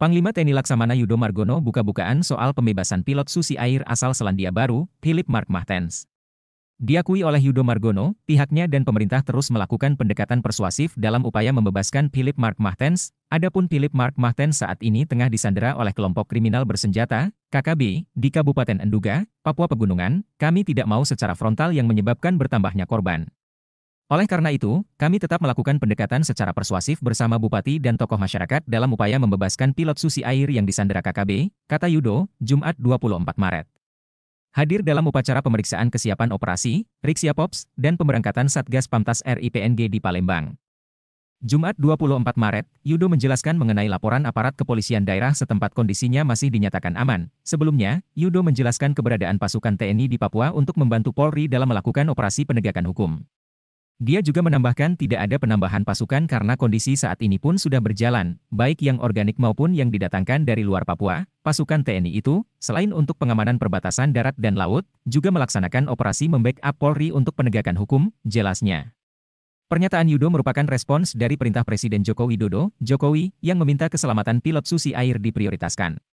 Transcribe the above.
Panglima TNI Laksamana Yudo Margono buka-bukaan soal pembebasan pilot Susi Air asal Selandia Baru, Philip Mark Mahtens. Diakui oleh Yudo Margono, pihaknya dan pemerintah terus melakukan pendekatan persuasif dalam upaya membebaskan Philip Mark Mahtens, adapun Philip Mark Mahtens saat ini tengah disandera oleh kelompok kriminal bersenjata, KKB, di Kabupaten Enduga, Papua Pegunungan, kami tidak mau secara frontal yang menyebabkan bertambahnya korban. Oleh karena itu, kami tetap melakukan pendekatan secara persuasif bersama bupati dan tokoh masyarakat dalam upaya membebaskan pilot Susi Air yang disandera KKB, kata Yudo, Jumat 24 Maret. Hadir dalam upacara pemeriksaan kesiapan operasi, Riksia Pops, dan pemberangkatan Satgas Pamtas RIPNG di Palembang. Jumat 24 Maret, Yudo menjelaskan mengenai laporan aparat kepolisian daerah setempat kondisinya masih dinyatakan aman. Sebelumnya, Yudo menjelaskan keberadaan pasukan TNI di Papua untuk membantu Polri dalam melakukan operasi penegakan hukum. Dia juga menambahkan tidak ada penambahan pasukan karena kondisi saat ini pun sudah berjalan, baik yang organik maupun yang didatangkan dari luar Papua. Pasukan TNI itu, selain untuk pengamanan perbatasan darat dan laut, juga melaksanakan operasi membackup Polri untuk penegakan hukum, jelasnya. Pernyataan Yudo merupakan respons dari perintah Presiden Joko Widodo, Jokowi, yang meminta keselamatan pilot Susi Air diprioritaskan.